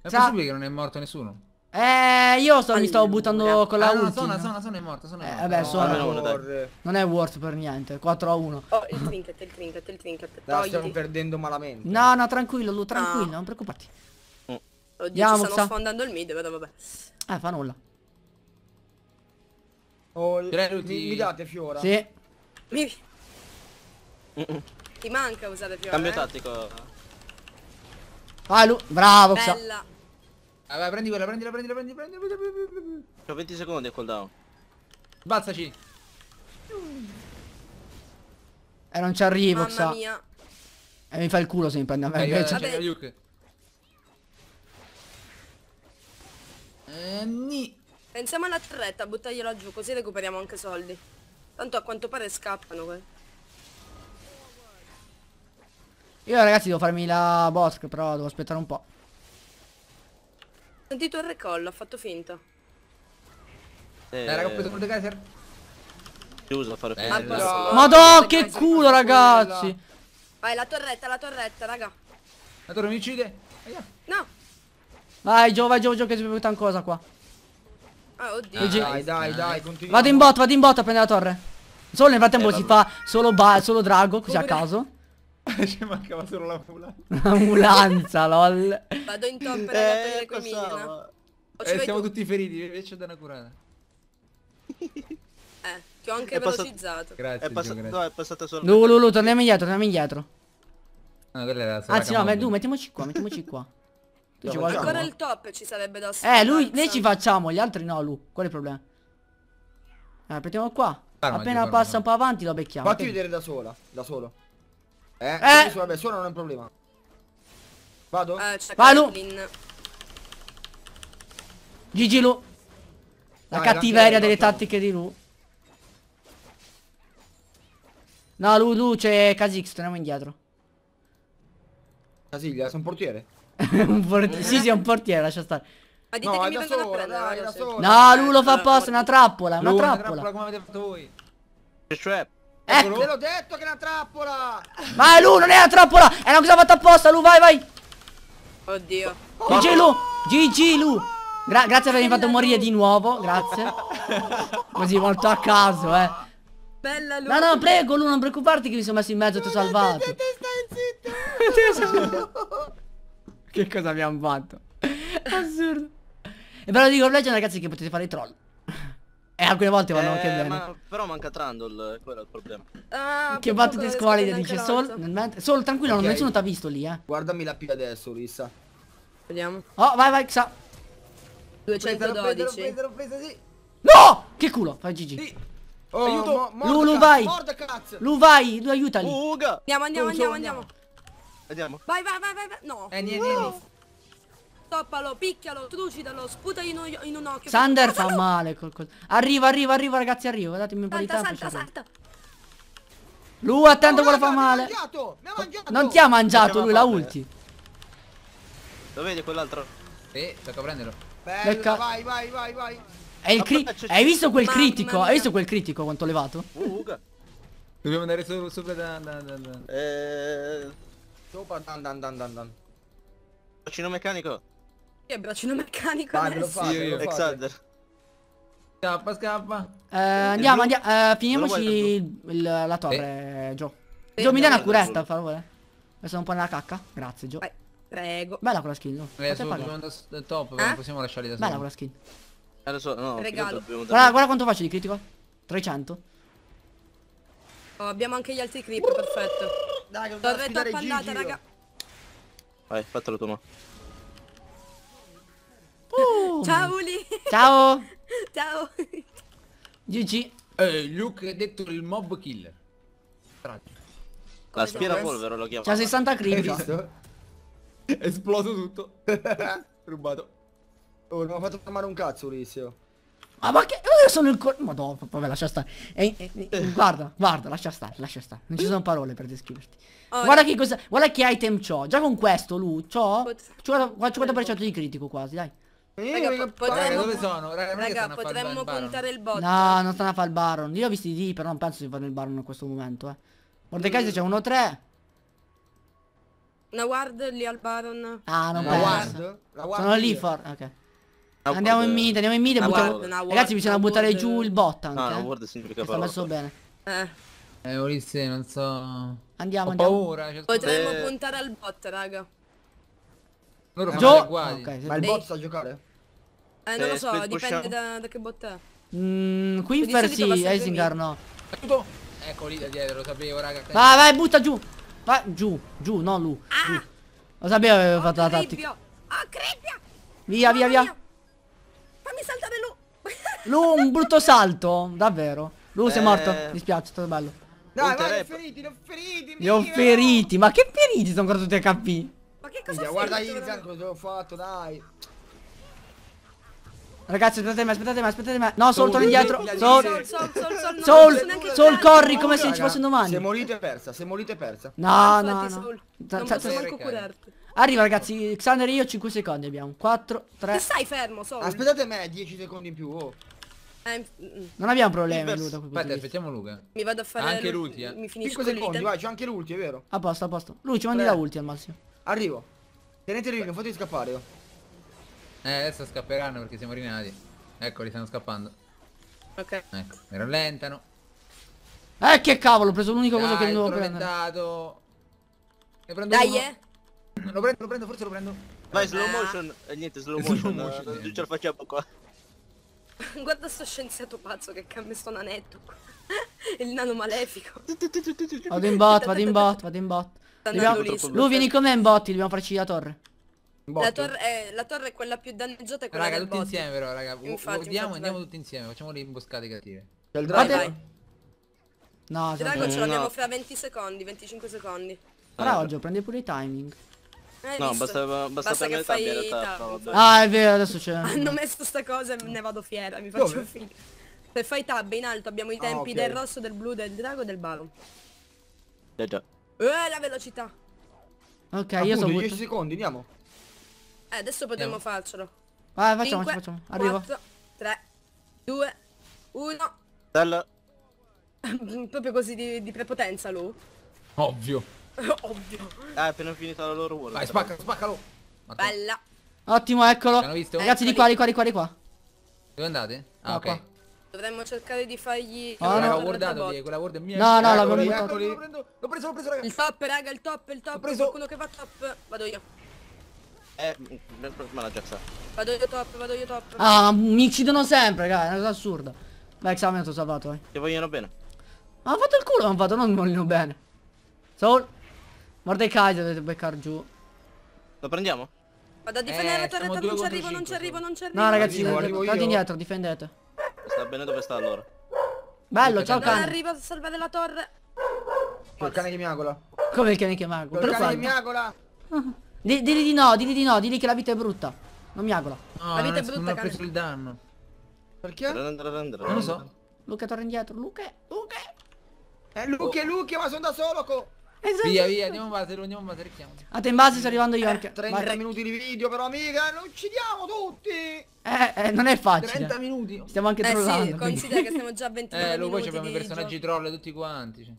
S3: È Xa. possibile che non è morto nessuno? Eh, io sto, mi stavo buttando ah, con la ah, no, zona, sono, sono è
S4: morto, sono
S2: è morta. Eh, vabbè, zona. No,
S3: no, non è worth per niente, 4 a 1. Oh, il
S1: trinket, il trinket, il trinket. No, stiamo perdendo malamente.
S3: No, no, tranquillo, Lu, tranquillo, ah. non preoccuparti. Mm. Oddio, Andiamo, ci stanno
S1: sfondando il mid,
S4: vado, vabbè.
S3: Eh, fa nulla.
S1: Oh, mi, mi date Fiora? Sì.
S3: Mi... Ti
S4: manca usare Fiora, Cambio eh?
S2: tattico.
S3: Vai, Lu, bravo, Bella. Xa.
S4: Ah, Vabbè, prendi quella,
S2: prendila, prendila, prendila, prendila, prendila. Ho 20 secondi a cooldown. Sbalzaci. E
S3: eh, non ci arrivo, Mamma sa. mia. E eh, mi fa il culo se mi prende a me. Invece c'è
S2: Luke.
S4: Eh, Pensiamo alla tretta, buttagliela giù, così recuperiamo anche soldi. Tanto a quanto pare scappano quelli.
S3: Io ragazzi devo farmi la boss, però devo aspettare un po'.
S4: Ho sentito il recollo, ha fatto finto.
S2: Eh, raga, ho preso quello di Kaiser. Chiuso a fare finto. Ah, Madò, che culo ragazzi.
S4: Vai, la torretta, la torretta, raga.
S3: La torre mi uccide. No. Vai, Gio, vai, Gio, Gio, che si è bevuta ancora qua.
S1: Ah, oddio. Dai, dai, dai, dai continua.
S3: Vado in bot, vado in bot a prendere la torre. Solo nel frattempo eh, si fa solo, solo drago, così Come a caso. Ci
S1: mancava
S2: solo l'ambulanza.
S3: Ambulanza, lol.
S2: Vado in top per eh, la eh, siamo tutti feriti, invece da una curata. eh, ti ho anche è velocizzato. Grazie, è, passato... no, è passata solo. No,
S3: Lulu, torniamo indietro, torniamo indietro.
S2: No, quella era la Anzi, no, ma tu,
S3: mettiamoci qua, mettiamoci qua. tu ci vuoi ancora il
S4: top ci sarebbe da Eh, lui, noi ci
S3: facciamo, gli altri no, lui. Qual è il problema? allora, eh, aspettiamo qua. Appena passa un po' avanti lo becchiamo. Fatti vedere
S1: da sola, da solo. Eh, eh. Su, vabbè, suono non è un
S3: problema. Vado?
S4: Eh, Vai Lu.
S3: Gigi Lu. La Dai, cattiveria delle tattiche di Lu. No, Lu, Lu, c'è Kha'Zix, torniamo indietro.
S1: Casiglia, sei un portiere?
S3: un portiere. Sì, sì, è un portiere, lascia stare. Ma dite no, che mi vengono sola, prendere. Dai, eh, no, lui lo fa apposta, è una trappola, Lu, una trappola. Una
S1: trappola come avete fatto voi.
S3: C'è cioè, trap. Ecco. Te l'ho detto che è una trappola! Ma Lu non è una trappola! È una cosa fatta apposta, Lu, vai, vai! Oddio. GG Lu! GG Lu! Gra grazie per avermi fatto morire di nuovo, grazie. Così molto a caso, eh. Bella Lu. No, no, prego Lu, non preoccuparti che mi sono messo in mezzo e ti ho salvato. che cosa abbiamo fatto? Assurdo. E ve lo dico, legend ragazzi che potete fare i troll. E eh, alcune volte vanno eh, anche bene. Ma, però manca
S1: Trundle, quello è il problema.
S3: Ah, che battute squalide dice Sol. Sol, tranquillo, okay. nessuno t'ha visto lì, eh.
S1: Guardami la pila adesso, Rissa. Vediamo. Oh, vai, vai, Xa.
S3: 212. No! Che culo, fai GG. Sì. Oh, Aiuto! Mo Lu, Lu, vai! Lu, vai, tu aiutali! Uga. Andiamo, andiamo, andiamo, andiamo. Andiamo. Vai,
S4: vai, vai, vai, no. Eh, niente, niente. Toppalo, picchialo, trucidalo, sputa in un, in un occhio. Sander fa
S3: male col col. Arriva, arriva, arriva, ragazzi, arrivo. Datemi un po' di tempo. Salta, salta, salta. Lui attento oh, quello fa male. Mangiato, mangiato. Non ti ha mangiato lui la ulti.
S2: Lo vedi quell'altro? Sì, tocca prenderlo.
S3: Bello, vai,
S1: vai, vai, vai. È il Hai visto quel critico? Hai visto quel
S3: critico quanto levato?
S1: Uh,
S2: Dobbiamo andare so sopra da, da, da, da. Eh... Sopra dan dan dan dan dan. meccanico.
S4: Io braccino meccanico
S2: adesso. Fate, io, io. Alexander. Scappa, scappa. Eh, andiamo, andiamo. Eh, finiamoci
S3: il, la torre, eh. Gio. Eh, Gio, mi dai una curetta, per favore. Adesso un po' nella cacca. Grazie, Gio. Vai. Prego. Bella quella skin. No? Eh,
S2: top, eh? possiamo lasciarli da soli. Bella quella skin. Adesso, eh, no, Regalo. Guarda, guarda
S3: quanto faccio di critico. 300.
S4: Oh, abbiamo anche gli altri creep, perfetto. Dai, che Torretta appannata, raga.
S2: Vai, fatelo tu, no.
S3: Uh. Ciao Uli. Ciao. Ciao.
S2: GG. Eh, Luke ha detto il mob killer. Tragico.
S4: La spirapolvero
S2: lo chiamo. C'ha 60
S3: creepy.
S1: Esploso tutto. Rubato. Oh, non
S3: ho fatto fermare un cazzo Ulissio. Ma, ma che... Oh, io sono il cor... Madonna, vabbè lascia stare. Eh, eh, eh, guarda, guarda, lascia stare, lascia stare. Non ci sono parole per descriverti. Oh, guarda, che cosa... guarda che item c'ho. Già con questo, Lu, c'ho... 50% di critico quasi, dai. Eh, raga, potremmo... dove sono?
S4: Raga, potremmo contare il bot. No, non
S3: stanno a fare il baron. Io ho visto i D, però non penso di fare il baron in questo momento, eh. Mordecai se c'è 1-3.
S4: Una ward lì al baron. Ah, non penso. La guard sono lì for.
S3: Ok. No, andiamo in mid, andiamo in mid. Buttiamo... Ward, Ragazzi, bisogna ward... buttare giù il bot anche. No, eh. ward significa parola. Sta
S2: messo bene. Eh. Eh, Ulisse, non so... Andiamo, Ho andiamo. paura. Cioè, potremmo eh... puntare
S4: al bot, raga.
S1: Loro Gio... fanno okay, Ma il bot sta a giocare?
S4: Eh,
S3: non lo so, dipende
S4: da, da che botta
S3: è. Mmm, Quinfer sì, Eisingar no.
S4: Aiuto!
S2: Ecco lì da dietro, lo sapevo, raga. Vai, vai, butta giù!
S3: Vai, giù, giù, no, Lu. Ah! Lo sapevo che avevo oh, fatto la tattica.
S4: Oh, ah, creepia!
S3: Via, via, via! Fammi saltare Lu! Lu, un brutto salto, davvero. Lu, eh... sei morto, mi spiace, è stato bello.
S1: Dai, vai, li ho feriti, li ho feriti!
S3: Li ho feriti, ma che feriti sono ancora tutti a HP?
S1: Ma che cosa Guarda, guarda cosa fianco, fatto, dai!
S3: Ragazzi, aspettatemi, aspettatemi, aspettatemi. No, Sol, torna indietro. Sol, Sol, Sol, Sol, Sol, Sol corri come se ci fosse domani. Se
S1: morite è persa, se morite è persa. No, no, no. Non
S3: posso manco curarti. Arriva ragazzi, Xander e io 5 secondi abbiamo. 4, 3. Che stai fermo, Sol? Aspettate me 10 secondi in più, oh.
S1: Eh, mm, mm. Non abbiamo problemi
S3: Luca Aspetta aspettiamo Luca Mi
S1: vado a fare Anche l'ulti eh. Mi finisco 5 secondi vai c'è anche l'ulti
S3: è vero A posto a posto Lui ci mandi la ulti al massimo
S1: Arrivo Tenete il non fate scappare io eh, adesso scapperanno
S2: perché siamo rinati. Eccoli, stanno scappando. Ok. Ecco, mi rallentano.
S3: Eh, che cavolo, ho preso l'unica cosa che non devo prendere. Ne prendo Dai,
S1: uno. eh. Lo prendo, lo prendo, forse lo prendo.
S2: Vai, slow ah. motion. Eh, niente, slow motion. Slow motion eh, non ce la
S3: facciamo qua.
S4: Guarda sto scienziato pazzo che cambia sto nanetto. Il nano malefico.
S3: Vado in bot, vado in bot, vado in bot.
S4: Dobbiamo... Lui
S3: vieni con me in bot, dobbiamo farci la torre. Eh, la torre,
S4: è, la torre, quella più danneggiata e quella Raga, tutti
S2: bot. insieme però, raga. Infatti, Guardiamo, andiamo tutti insieme, facciamo le imboscate cattive. C'è
S3: il drago? Vai, vai. No, il drago ce l'abbiamo no.
S4: fra 20 secondi, 25 secondi. Bravo,
S3: oggi prendi pure i timing.
S4: Eh, no, basta, basta, basta prendere fai... in realtà. Ah, è vero, adesso c'è. Hanno messo sta cosa e ne vado fiera, mi faccio Dove? figa. Se fai tab in alto abbiamo i ah, tempi ah, okay. del rosso, del blu, del drago e del balon. Già già. Eh, la velocità.
S1: Ok, Appunto, io sono 10 secondi, andiamo.
S4: Eh, adesso potremmo Andiamo. farcelo.
S1: Vai, facciamo, Cinque, facciamo. Arrivo. 4,
S4: 3, 2, 1. Del... Proprio così di, di prepotenza, Lu. Ovvio. Ovvio.
S2: Ah, appena finita
S1: la loro wall. Vai, spacca, spaccalo.
S4: Bella.
S3: Ottimo, eccolo. Ragazzi, Eccoli. di qua, di qua, di qua, di qua. Dove andate? Ah, ok.
S4: Dovremmo cercare di fargli... Oh, no, no, guardato,
S2: quella ward è mia. No, eh. no, l'ho
S4: preso, l'ho preso, ragazzi. Il top, raga, il top, il top. Ho preso. Quello che va top. Vado io.
S2: Eh, mm, mm, la prossima la
S4: Vado io top, vado io top.
S3: Ah, mi uccidono sempre, raga, è una cosa assurda. Vai, Xamen, ho salvato, eh. Ti vogliono bene. Ma ho fatto il culo, ma non fatto, non mi vogliono bene. Soul. Mordecai dovete beccare giù.
S4: Lo prendiamo? Vado a difendere eh, la torretta, non ci arrivo, non ci arrivo, non ci arrivo. No,
S3: ragazzi, state indietro, difendete.
S2: Sta bene dove sta allora.
S3: Bello, ciao cane.
S4: arrivo a salvare la torre.
S1: Il cane che miagola.
S3: Come il cane che miagola? Il cane che miagola. D di no, dilli di no, dilli che la vita è brutta. Non mi agola. No, la vita è brutta, non preso
S2: il danno. Perché? Non lo so.
S3: Luca torna indietro, Luca, Luca. È eh, Luca, oh.
S1: Luca, ma sono da solo co. Esatto. Via, via, andiamo a battere, andiamo a battere, chiamo.
S3: A te in base sto arrivando io eh, anche. 30 Vai.
S1: minuti di video però amica, non uccidiamo tutti. Eh, eh, non è facile. 30 minuti. Stiamo anche eh, trollando. Sì, considera che siamo già a 29 eh, minuti. Eh, poi abbiamo i personaggi gioco. troll tutti quanti. Cioè.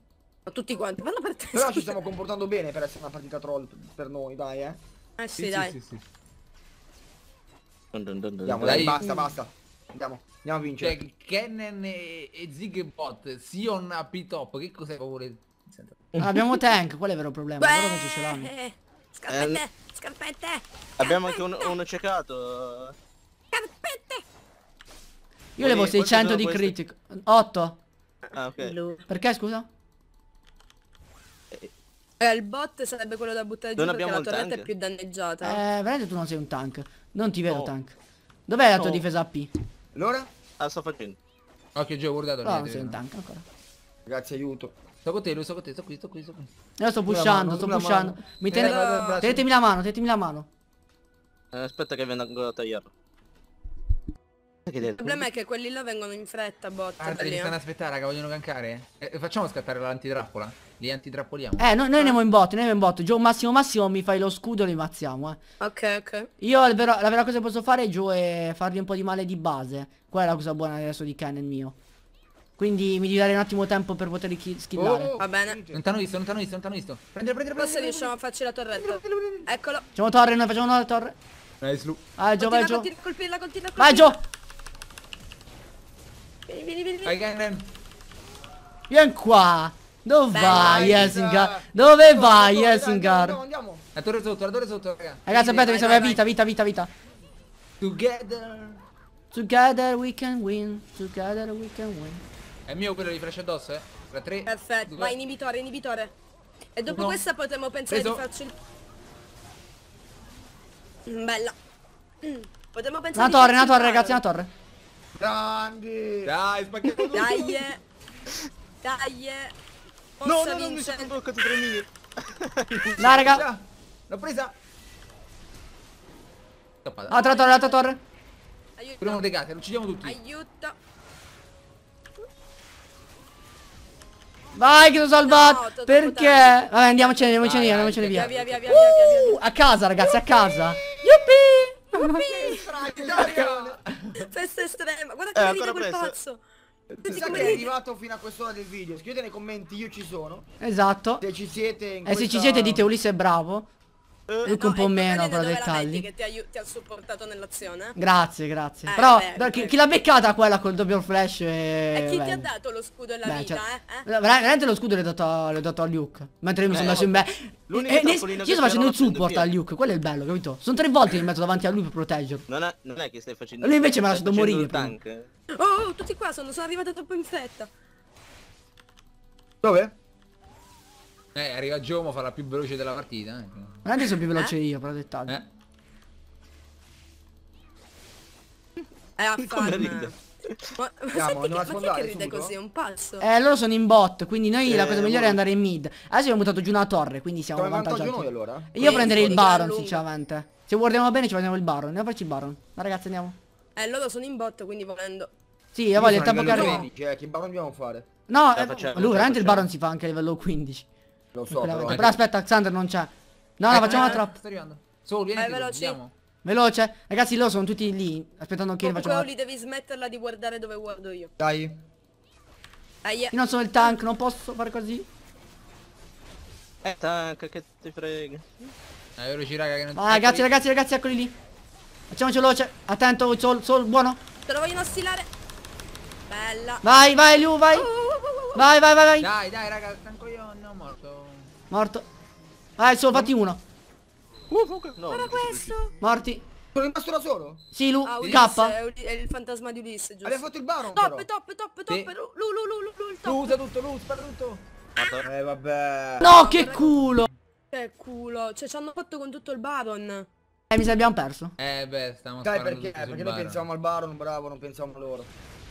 S1: Tutti quanti, vanno per te. Però ci stiamo comportando bene per essere una partita troll per noi, dai, eh. Eh sì, sì dai. Sì,
S2: sì,
S4: dun dun dun Andiamo,
S1: dai, basta, basta. Andiamo. Andiamo a vincere. Cioè, Kennen e, e Zigbot, Sion
S2: a P-Top, che cos'è favore? Ah, abbiamo
S3: tank, qual è il
S1: vero problema? Beh,
S2: che ce l'hanno.
S4: Scarpette, eh,
S3: scarpette.
S2: Abbiamo anche uno, uno ciecato. Scarpette.
S3: Io levo 600 di critico. 8. Ah, ok. Perché scusa?
S4: Eh, il bot sarebbe quello da buttare giù perché la torretta tank. è più danneggiata. Eh,
S3: veramente tu non sei un tank. Non ti vedo no. tank. Dov'è no. la tua difesa AP?
S2: L'ora? Ah, sto facendo. Ok, già ho guardato. No, non sei un tank ancora. Grazie, aiuto. Sto con te, lui, sto con te, sto qui, sto qui, sto qui. Io sto pushando, sto pushando. Mi tenetemi
S3: la mano, tenetemi la mano.
S2: Eh, aspetta che vengo a tagliarlo
S3: che del... Il problema
S4: è che quelli là vengono in fretta, botta. Guarda, li stanno eh.
S2: aspettare, raga, vogliono cancare. Eh, eh, facciamo scattare l'antitrappola. Li antitrappoliamo.
S3: Eh, no, noi ah. andiamo in botto, noi andiamo in bot. Gio, massimo, massimo, mi fai lo scudo e li mazziamo, eh.
S4: Ok, ok.
S3: Io la vera, la vera cosa che posso fare, Gio, è fargli un po' di male di base. Quella è la cosa buona adesso di Ken, il mio. Quindi mi devi dare un attimo tempo per poterli skillare. Oh, va
S2: bene. Non t'hanno visto, non t'hanno visto,
S3: non t'hanno visto. Prendere, prendere, prendere. Forse riusciamo a
S4: farci la torretta. Eccolo. Facciamo torre,
S3: noi facciamo una torre. Nice, Lu. Vai, Gio, vai, Gio.
S4: Colpirla, colpirla, colpirla. Vai, Gio. Vieni, vieni, vieni. Vieni, Ganon.
S3: Vieni qua. Dove Beh, vai, Esingar? Dove vai, Esingar? Andiamo, andiamo.
S2: La torre sotto, la torre sotto, raga. Ragazzi, aspetta, mi serve vita,
S3: vita, vita, vita. Together. Together we can win. Together we can win.
S4: È mio quello di flash addosso, eh? Tra 3. Perfetto, vai, inibitore, inibitore. E dopo no. questa potremmo pensare Preso. di farci il... Mm, bella. Mm. Potremmo pensare... Una torre, una torre, ragazzi, una torre. Grandi! Dai, sbacchiato Dai! Eh. Dai! Eh. no, no, no, mi sono bloccato 3000. no, raga! L'ho presa!
S3: Toppa, ah, tra torre, l'altra torre!
S2: Aiuto! Proviamo regate, lo uccidiamo tutti!
S4: Aiuto!
S3: Vai che l'ho salvato! No, perché? Vabbè, andiamocene, andiamocene via, andiamocene via. Via, uh, via, via, via, via, via, via. A casa, ragazzi, a casa! Yuppie!
S1: Festa estrema, guarda eh, che eh, ride quel pazzo. Chissà che è arrivato fino a quest'ora del video Scrivete nei commenti io ci sono
S3: Esatto E se ci siete E eh, questa... se ci siete dite Ulisse è bravo Luca eh, ecco no, un po' ecco, meno però dettagli che
S1: ti, ti, ha supportato nell'azione Grazie
S3: grazie eh, Però beh, chi, chi l'ha beccata quella col doppio flash E, e chi beh. ti ha dato lo scudo e la beh, vita cioè, eh? eh? Veramente lo scudo l'ho dato, dato, a Luke Mentre io mi sono eh, messo in me eh, Io sto facendo il support a Luke Quello è il bello capito Sono tre volte che mi metto davanti a lui per proteggerlo
S4: non è, non è che stai facendo
S3: Lui invece mi ha lasciato morire
S4: oh, oh, tutti qua sono, sono arrivata troppo in fretta
S2: Dove? Eh, arriva Giomo, fa la più veloce della partita. Eh.
S3: Non che sono più veloce eh? io, però dettaglio. Eh. È a Come ride?
S4: Ma, ma Siamo, non che ride subito? così? Un pazzo? Eh, loro sono
S3: in bot, quindi noi eh, la cosa migliore è andare in mid. Adesso abbiamo buttato giù una torre, quindi siamo Come avvantaggiati. Noi, allora? Io quindi, prenderei il Baron, sinceramente. Se guardiamo bene ci prendiamo il Baron. Andiamo a farci il Baron. Ma ragazzi, andiamo.
S4: Eh, loro sono in bot, quindi volendo. Sì,
S3: io voglio il tempo che arriva.
S1: Eh, che Baron dobbiamo fare?
S3: No, eh, lui veramente il Baron si fa anche a livello 15.
S1: Lo so però. Però
S3: aspetta, Xander non c'è. No, no, eh, facciamo eh, un'altra. Eh, Sto arrivando. Solo vieni. Vai, veloce. Veloce. Ragazzi, loro sono tutti lì. Aspettando che facciamo. Quello li
S4: devi smetterla di guardare dove guardo io. Dai. Io non sono il tank,
S3: non posso fare così.
S2: Eh, tank, che ti frega. Eh, veloci, raga, che non Vai, ragazzi, ragazzi,
S3: ragazzi, eccoli lì. Facciamoci veloce. Attento, sol, sol, buono.
S4: Te lo vogliono stilare.
S3: Bella. Vai, vai, Liu, vai. Oh, oh, oh, vai, vai, vai, vai. Dai,
S1: dai, raga, tanco io non ho morto.
S3: Morto. Ah, sono fatti uno. Uh, no, Guarda
S1: questo.
S3: Morti. Sono rimasto da solo? Sì, Lu, ah, K.
S4: È, il fantasma di Ulisse, giusto? Abbiamo fatto il baron Top,
S3: però. top, top, top. Sì. Lu, Lu, Lu, Lu, il top. usa tutto,
S4: Lu, spara tutto.
S3: Ah. Eh, vabbè. No, che culo.
S4: Che culo. Cioè, ci
S1: hanno fatto con tutto il baron.
S3: Eh, mi sa abbiamo perso. Eh,
S1: beh, stiamo Dai, perché? Perché noi pensiamo al baron, bravo, non pensiamo a loro.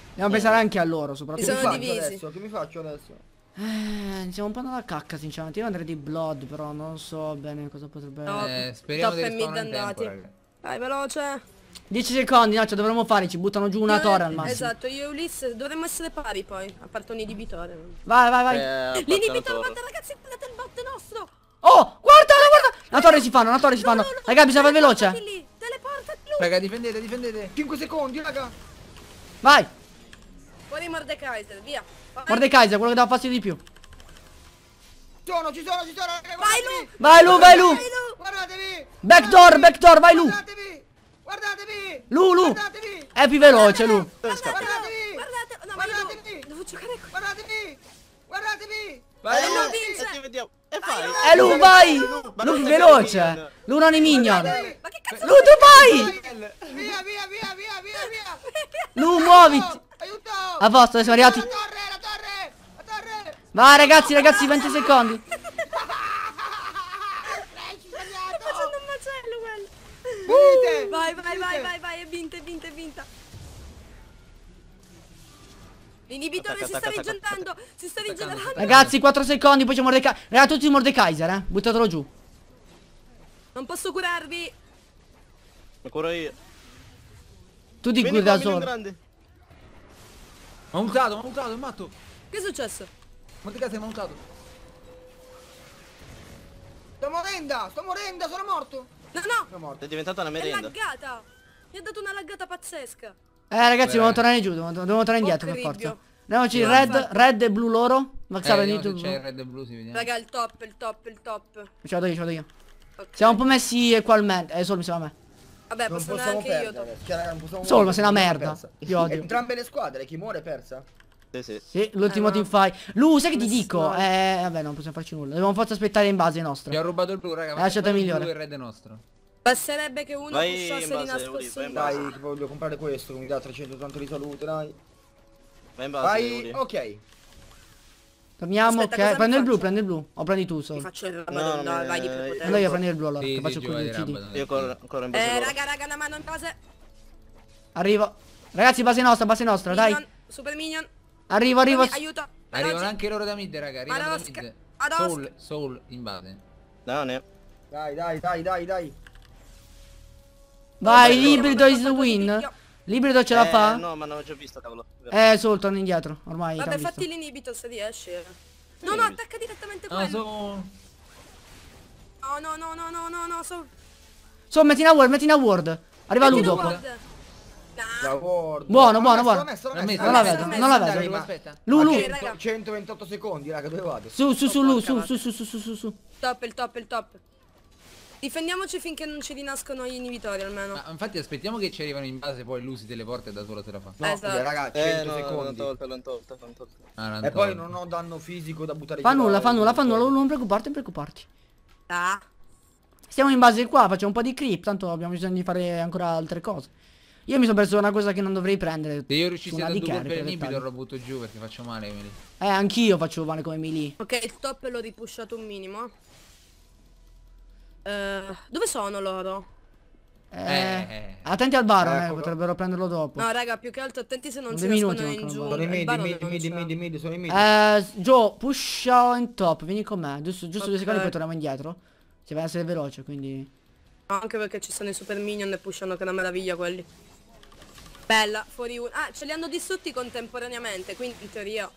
S3: Dobbiamo eh. pensare anche a loro, soprattutto. Mi sono divisi. Adesso?
S1: Che mi faccio adesso?
S3: Eh, siamo un po' andati cacca sinceramente Io andrei di Blood però non so bene cosa potrebbe no, eh, Speriamo top di mid
S4: andati tempo, Dai veloce
S3: 10 secondi Nacho dovremmo fare Ci buttano giù una eh, torre al massimo Esatto
S4: io e Ulisse dovremmo essere pari poi A parte un inibitore
S3: Vai vai vai eh, L'inibitore
S2: guarda
S4: ragazzi prendete il bot
S3: nostro Oh guarda guarda La torre si fanno la torre si fanno Raga bisogna fare veloce Raga difendete difendete 5 secondi raga Vai
S4: Fuori Mordekaiser, via.
S3: Vai. Mordekaiser, quello che dà fastidio di più.
S1: Ci sono, ci sono, ci sono. vai Lu! Vai Lu, vai Lu!
S3: Guardatevi! Backdoor, backdoor, vai Lu! Guardatevi! Guardatevi! Lu, Lu! Guardatevi! È più veloce Lu!
S4: Guardatevi! Guardatevi! No, guardatevi! Devo, giocare qui!
S2: Guardatevi! Guardatevi! Vai Lu, vince! E
S3: fai! Eh Lu, vai! Lu più veloce! Lu non è minion! Ma che cazzo? Lu, tu vai! Via, via, via, via, via, via! Lu, muoviti! aiuto! A posto, siamo arrivati. La torre, la torre, la torre! Vai ragazzi, ragazzi, 20 secondi.
S4: vai, vai, vai, vai, vai, è vinta, è vinta, è vinta. Inibitore, si sta rigenerando, si sta rigenerando. Ragazzi, 4
S3: secondi, poi c'è Mordekaiser. Ragazzi, tutti Mordekaiser, eh. Buttatelo giù.
S4: Non posso curarvi. Lo curo io.
S3: Tu
S2: di da solo. Ma ha ultato, ma ha è matto!
S4: Che è successo? Ma che cazzo mi ha Sto morendo, sto morendo, sono morto! No, no!
S2: Sono morto, è diventata una merenda. È
S4: laggata! Mi ha dato una laggata pazzesca!
S3: Eh ragazzi, dobbiamo eh. tornare giù, dobbiamo, dobbiamo tornare oh, indietro oh, per forza. Andiamoci, no, red, red e blu loro. Maxato, eh, no, tu. C'è
S2: red e blu, si vediamo. Raga, il top, il top, il top.
S3: Ci vado io, ci vado io. Okay. Siamo un po' messi qua al man. Eh, solo mi sembra a me.
S1: Vabbè, non posso anche io dopo. Cioè, Solo, ma sei una merda. Io odio. Entrambe le squadre, chi muore è persa. Sì, sì.
S3: sì l'ultimo team teamfight. Lu, sai che ti dico? Eh, vabbè, non possiamo farci nulla. Dobbiamo forse aspettare in base nostra. Gli ho rubato
S1: il blu, raga. Ma lasciate migliore. Il rede nostro. Basterebbe che uno vai pushasse di nascosto. Dai, voglio comprare questo, che mi dà 380 di salute, dai. Vai in base. Vai, ok.
S3: Torniamo, Aspetta, ok. Prendi il blu, prendi il blu. O prendi tu solo. faccio il blu, no, vai di eh, più potente. Andiamo a prendere il blu allora, sì, che faccio quello di CD. Io corro,
S4: corro in base. Eh, raga, raga, una mano in base.
S3: Arrivo. Ragazzi, base nostra, base nostra, minion, dai. Super minion. Arrivo, arrivo. Aiuto.
S2: Arrivano anche loro da mid, raga. Arrivano da mid. Soul, soul in base. Dane.
S1: Dai, dai, dai, dai, dai. Vai, ibrido is
S3: the win. Librido ce la eh, fa? No,
S4: ma non ho già visto, cavolo.
S2: Eh, solo
S3: torna indietro, ormai. Vabbè, fatti
S4: l'inibito se riesce. no, no, attacca direttamente no, quello. Sono... No, no, no, no, no,
S1: no, no, so...
S3: So, metti una ward, metti una ward. Arriva Ludo.
S1: Nah. Buono, buono, buono. Non la vedo, non la vedo. Aspetta. Lu, Lu. 128 secondi, raga, dove vado? Su, su, su, su, su, su, su, su, su, su. Top, il top, il top.
S4: Difendiamoci finché non ci rinascono gli inibitori almeno. Ma infatti aspettiamo che ci arrivano in base, poi l'usi delle
S1: porte da solo te la fa. No, esatto. Eh, raga, 100 eh, no, secondi. L'ho tolto, l'ho ah, e poi non ho danno fisico da buttare Fa nulla, fa nulla, fa nulla,
S3: non preoccuparti, non preoccuparti. Ah. Stiamo in base qua, facciamo un po' di creep, tanto abbiamo bisogno di fare ancora altre cose. Io mi sono perso una cosa che non dovrei prendere. Se io riuscissi a andare per Nibidor
S2: lo butto giù perché faccio male Emily.
S3: Eh, anch'io faccio male come Emily.
S4: Ok, il top l'ho ripushato un minimo. Eh, dove sono loro? Eh, eh, eh.
S3: attenti al baron, ecco. eh, potrebbero prenderlo dopo. No, raga,
S4: più che altro attenti se non si nascondono in giù.
S1: Sono i midi, midi, midi, midi, midi, sono i midi.
S3: Eh, Joe, pusha in top, vieni con me. Giusto, giusto okay. due secondi poi torniamo indietro. Ci cioè, vai a essere veloce, quindi...
S4: No, anche perché ci sono i super minion e pushano che è una meraviglia quelli. Bella, fuori uno. Ah, ce li hanno distrutti contemporaneamente, quindi in teoria...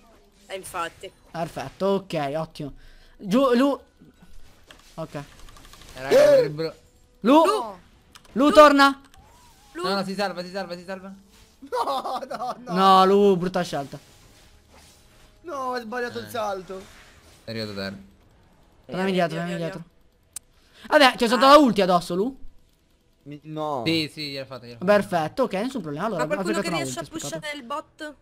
S4: Eh, infatti.
S3: Perfetto, ok, ottimo. Giù, lui... Ok. Eh, raga, eh. dovrebbero... Lu! Lu! Lu, Lu torna!
S2: Lu. No, no, si salva, si salva, si salva.
S1: No, no,
S3: no. No, Lu, brutta scelta.
S1: No, ho sbagliato eh. il salto.
S3: È
S2: arrivato terra. Eh,
S3: tornami indietro, tornami indietro. Vabbè, c'è stata ah. la ulti addosso, Lu?
S2: No. Sì, sì, gliel'ha fatta, gliel'ha fatta.
S3: Perfetto, ok, nessun problema. Allora, Ma qualcuno che riesce ulti, a
S4: pushare il bot?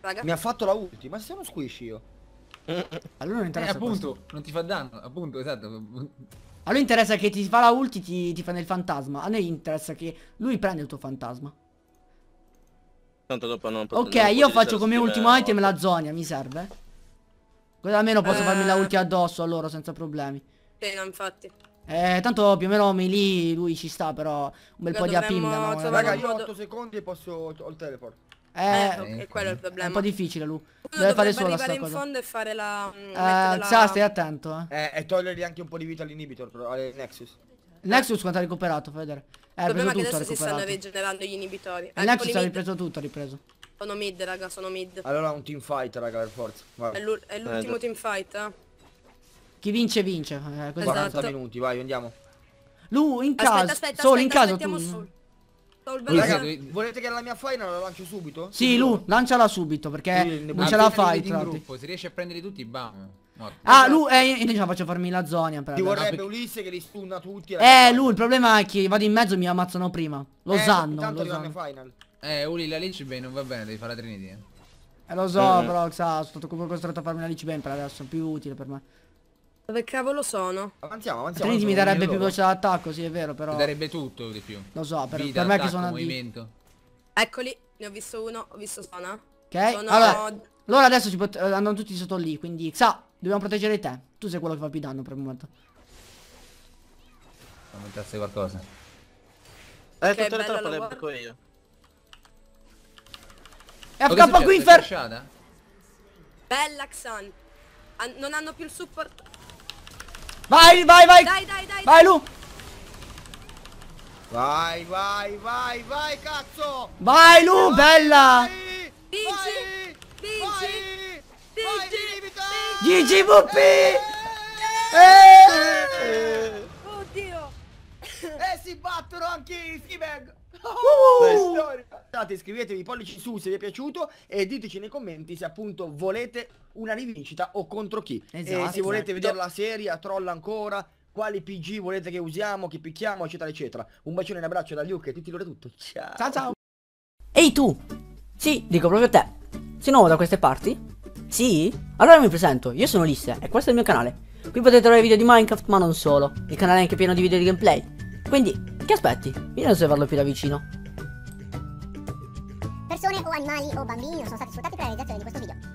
S1: Raga. Mi ha fatto la ulti, ma siamo squish io. A lui non interessa. Eh, appunto, questo. non ti fa danno, appunto, esatto.
S3: A lui interessa che ti fa la ulti, ti, ti fa nel fantasma. A noi interessa che lui prende il tuo fantasma.
S2: Tanto dopo non posso Ok, io faccio come ultimo item la
S3: zonia, mi serve. Così almeno posso eh... farmi la eh. ulti addosso a loro senza problemi. Sì, no, infatti. Eh, tanto più o meno Melee lui ci sta però un bel Lo po' di AP mi Raga, io
S1: ho 8 secondi e posso ho il teleport. Eh, eh, è quello il problema. È un po' difficile, Lu. Deve fare solo arrivare in cosa. fondo e fare la... Mm, eh,
S3: la... stai attento,
S1: eh. eh. E togliergli anche un po' di vita all'inibitor, al Nexus.
S3: Nexus quanto ha recuperato, fai vedere. Eh, il problema è che adesso si stanno
S4: rigenerando gli inibitori. Il eh, Nexus ha ripreso
S3: tutto, ha ripreso.
S4: Sono mid, raga, sono mid. Allora
S1: un team fight, raga, per forza. Vai. È l'ultimo eh, team fight, eh. Chi vince, vince. Eh, esatto. 40 minuti, vai, andiamo.
S3: Lu, in casa. aspetta,
S1: aspetta, solo aspetta, in caso tu... Sul... Raga, volete che la mia fight la lancio subito? Sì,
S3: Lu, lanciala subito perché sì, non ce la fai. tra Se
S2: riesci a prendere tutti, bam. Morto. Ah, Lu, eh, io già
S3: faccio farmi la zonia per Ti vorrebbe no, ah,
S2: Ulisse che li stunna tutti. Eh,
S3: Lu, il problema è che vado in mezzo e mi ammazzano prima. Lo eh, sanno, lo sanno.
S2: Eh, Uli, la Lich Bane non va bene, devi fare la Trinity. Eh. eh, lo so, eh. però,
S3: sa, sono stato comunque costretto a farmi la Lich Bane per adesso, è più utile per me.
S4: Dove cavolo sono? Avanziamo, avanziamo. Trinity
S3: mi darebbe più velocità d'attacco, sì, è vero, però. Mi darebbe tutto di
S2: più. Lo so, per, Vita, per me che sono movimento.
S4: Eccoli, ne ho visto uno, ho visto Sona. Ok,
S3: sono... allora, loro adesso ci andano tutti sotto lì, quindi Sa, dobbiamo proteggere te. Tu sei quello che fa più danno per il momento.
S2: Aumentasse qualcosa. Eh, tutte le trappole le becco io. FK Quinfer!
S4: Bella Xan. non hanno più il
S1: supporto
S3: Vai, vai, vai! Dai, dai, dai! Vai, Lu!
S1: Vai, vai, vai, vai, cazzo!
S3: Vai, Lu, vai, bella!
S1: Vinci! Vinci! Vinci!
S3: Vinci! GGVP! Eh.
S1: eh! Oddio! E eh, si battono anche i skibag! Uh! Oh! State, scrivetevi pollici su se vi è piaciuto e diteci nei commenti se appunto volete una rivincita o contro chi. Esatto, e se esatto, volete esatto. vedere la serie, a troll ancora, quali PG volete che usiamo, chi picchiamo, eccetera, eccetera. Un bacione e un abbraccio da Luke e tutti loro tutto. Ciao ciao! ciao.
S3: Ehi tu! Sì, dico proprio te. Sei nuovo da queste parti? Sì? Allora mi presento, io sono Lisse e questo è il mio canale. Qui potete trovare video di Minecraft ma non solo. Il canale è anche pieno di video di gameplay. Quindi che aspetti? Vieni a osservarlo più da vicino.
S4: Persone o animali
S2: o bambini non sono stati sfruttati per la realizzazione di questo video.